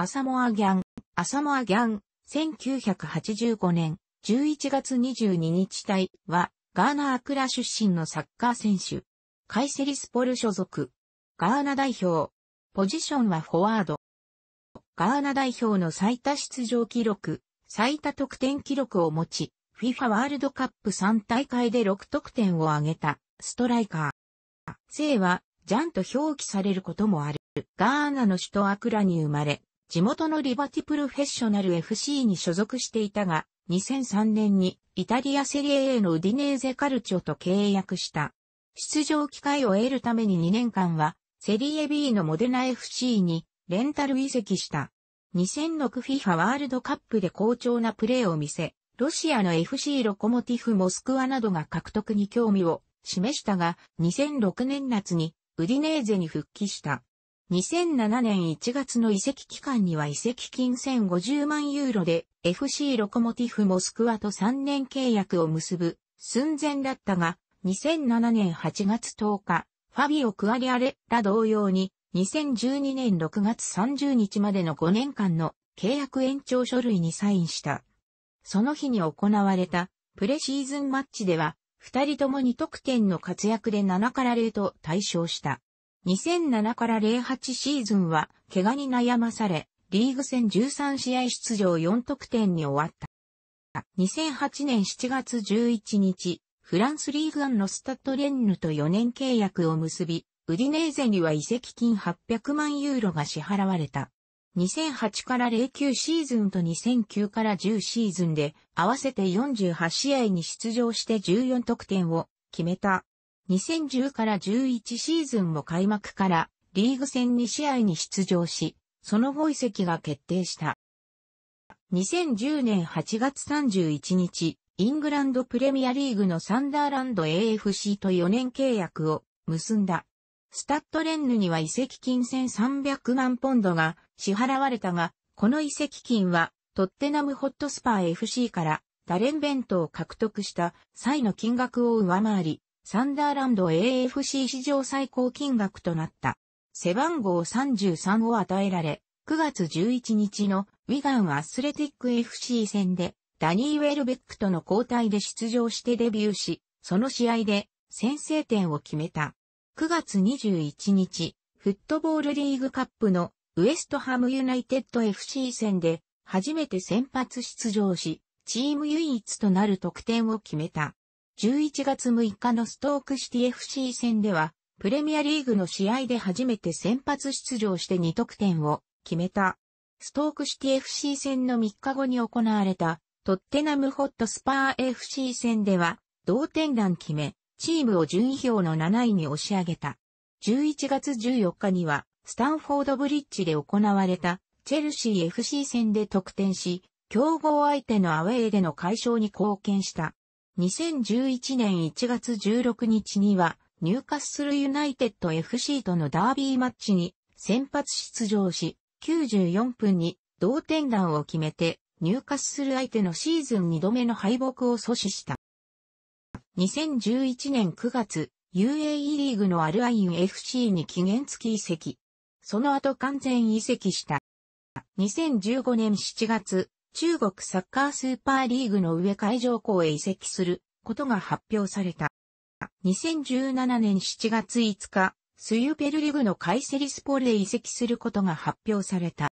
アサモアギャン、アサモアギャン、1985年11月22日隊は、ガーナ・アクラ出身のサッカー選手。カイセリスポル所属。ガーナ代表。ポジションはフォワード。ガーナ代表の最多出場記録、最多得点記録を持ち、FIFA ワールドカップ3大会で6得点を挙げた、ストライカー。姓は、ジャンと表記されることもある。ガーナの首都アクラに生まれ、地元のリバティプロフェッショナル FC に所属していたが、2003年にイタリアセリエ A のウディネーゼカルチョと契約した。出場機会を得るために2年間は、セリエ B のモデナ FC にレンタル移籍した。2006FIFA ワールドカップで好調なプレーを見せ、ロシアの FC ロコモティフモスクワなどが獲得に興味を示したが、2006年夏にウディネーゼに復帰した。2007年1月の移籍期間には移籍金1050万ユーロで FC ロコモティフモスクワと3年契約を結ぶ寸前だったが、2007年8月10日、ファビオ・クアリアレラ同様に、2012年6月30日までの5年間の契約延長書類にサインした。その日に行われたプレシーズンマッチでは、二人ともに得点の活躍で7から0と対象した。2007から08シーズンは、怪我に悩まされ、リーグ戦13試合出場4得点に終わった。2008年7月11日、フランスリーグアンのスタッドレンヌと4年契約を結び、ウディネーゼには移籍金800万ユーロが支払われた。2008から09シーズンと2009から10シーズンで合わせて48試合に出場して14得点を決めた。2010から11シーズンも開幕からリーグ戦2試合に出場し、その後移籍が決定した。2010年8月31日、イングランドプレミアリーグのサンダーランド AFC と4年契約を結んだ。スタッドレンヌには移籍金1300万ポンドが支払われたが、この移籍金はトッテナムホットスパー FC からダレンベントを獲得した際の金額を上回り、サンダーランド AFC 史上最高金額となった。背番号33を与えられ、9月11日のウィガンアスレティック FC 戦で、ダニー・ウェルベックとの交代で出場してデビューし、その試合で先制点を決めた。9月21日、フットボールリーグカップのウエストハムユナイテッド FC 戦で初めて先発出場し、チーム唯一となる得点を決めた。11月6日のストークシティ FC 戦では、プレミアリーグの試合で初めて先発出場して2得点を決めた。ストークシティ FC 戦の3日後に行われた、トッテナムホットスパー FC 戦では、同点弾決め、チームを順位表の7位に押し上げた。11月14日には、スタンフォードブリッジで行われた、チェルシー FC 戦で得点し、強豪相手のアウェーでの解消に貢献した。2011年1月16日には、ニューカッスルユナイテッド FC とのダービーマッチに先発出場し、94分に同点弾を決めて、ニューカッスル相手のシーズン2度目の敗北を阻止した。2011年9月、UAE リーグのアルアイン FC に期限付き移籍。その後完全移籍した。2015年7月、中国サッカースーパーリーグの上海上校へ移籍することが発表された。2017年7月5日、スユペルリグのカイセリスポルへ移籍することが発表された。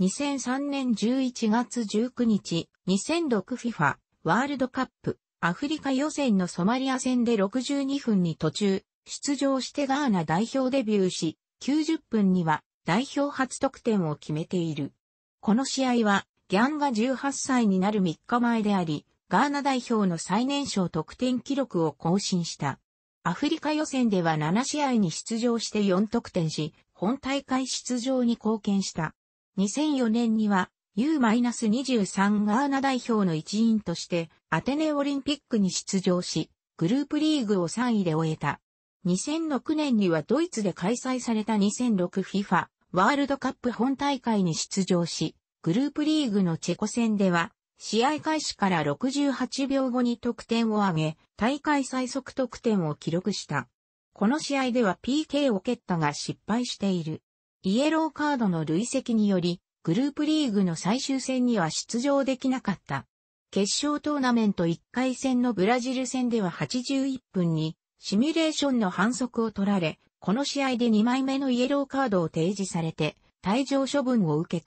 2003年11月19日、2006FIFA ワールドカップアフリカ予選のソマリア戦で62分に途中、出場してガーナ代表デビューし、90分には代表初得点を決めている。この試合はギャンが18歳になる3日前であり、ガーナ代表の最年少得点記録を更新した。アフリカ予選では7試合に出場して4得点し、本大会出場に貢献した。2004年には U-23 ガーナ代表の一員としてアテネオリンピックに出場し、グループリーグを3位で終えた。2006年にはドイツで開催された 2006FIFA ワールドカップ本大会に出場し、グループリーグのチェコ戦では、試合開始から68秒後に得点を挙げ、大会最速得点を記録した。この試合では PK を蹴ったが失敗している。イエローカードの累積により、グループリーグの最終戦には出場できなかった。決勝トーナメント1回戦のブラジル戦では81分に、シミュレーションの反則を取られ、この試合で2枚目のイエローカードを提示されて、退場処分を受け。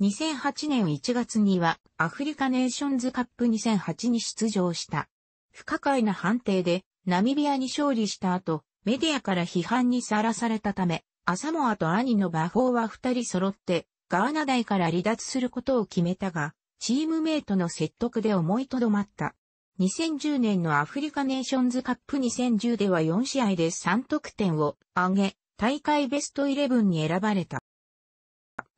2008年1月にはアフリカネーションズカップ2008に出場した。不可解な判定でナミビアに勝利した後、メディアから批判にさらされたため、アサモアと兄の馬法は二人揃って、ガーナ大から離脱することを決めたが、チームメイトの説得で思いとどまった。2010年のアフリカネーションズカップ2010では4試合で3得点を挙げ、大会ベスト11に選ばれた。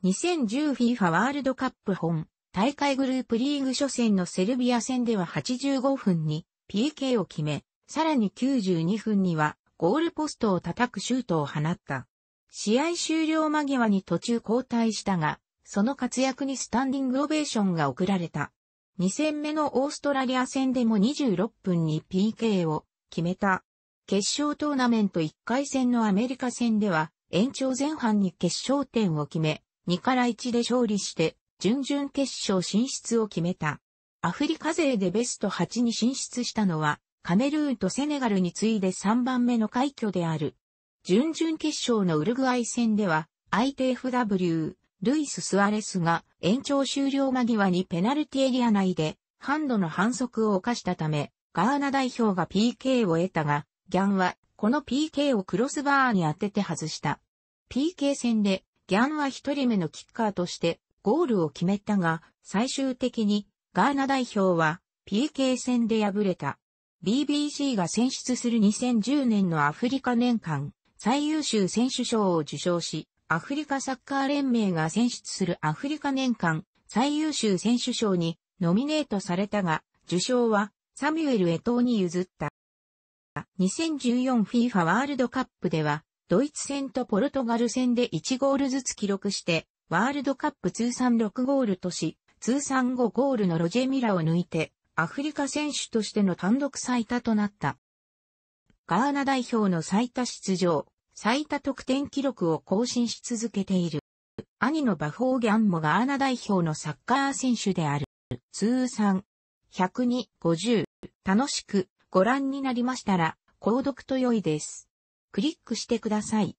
2010FIFA ワールドカップ本大会グループリーグ初戦のセルビア戦では85分に PK を決め、さらに92分にはゴールポストを叩くシュートを放った。試合終了間際に途中交代したが、その活躍にスタンディングオベーションが送られた。2戦目のオーストラリア戦でも26分に PK を決めた。決勝トーナメント1回戦のアメリカ戦では延長前半に決勝点を決め、2から1で勝利して、準々決勝進出を決めた。アフリカ勢でベスト8に進出したのは、カメルーンとセネガルに次いで3番目の快挙である。準々決勝のウルグアイ戦では、ITFW、ルイス・スアレスが延長終了間際にペナルティエリア内でハンドの反則を犯したため、ガーナ代表が PK を得たが、ギャンはこの PK をクロスバーに当てて外した。PK 戦でギャンは一人目のキッカーとしてゴールを決めたが、最終的にガーナ代表は PK 戦で敗れた。BBC が選出する2010年のアフリカ年間最優秀選手賞を受賞し、アフリカサッカー連盟が選出するアフリカ年間最優秀選手賞にノミネートされたが、受賞はサミュエル・エトーに譲った。2014FIFA ワールドカップではドイツ戦とポルトガル戦で1ゴールずつ記録して、ワールドカップ通算6ゴールとし、通算5ゴールのロジェミラを抜いて、アフリカ選手としての単独最多となった。ガーナ代表の最多出場、最多得点記録を更新し続けている。兄のバフォーギャンもガーナ代表のサッカー選手である。通算102、50。楽しくご覧になりましたら、購読と良いです。クリックしてください。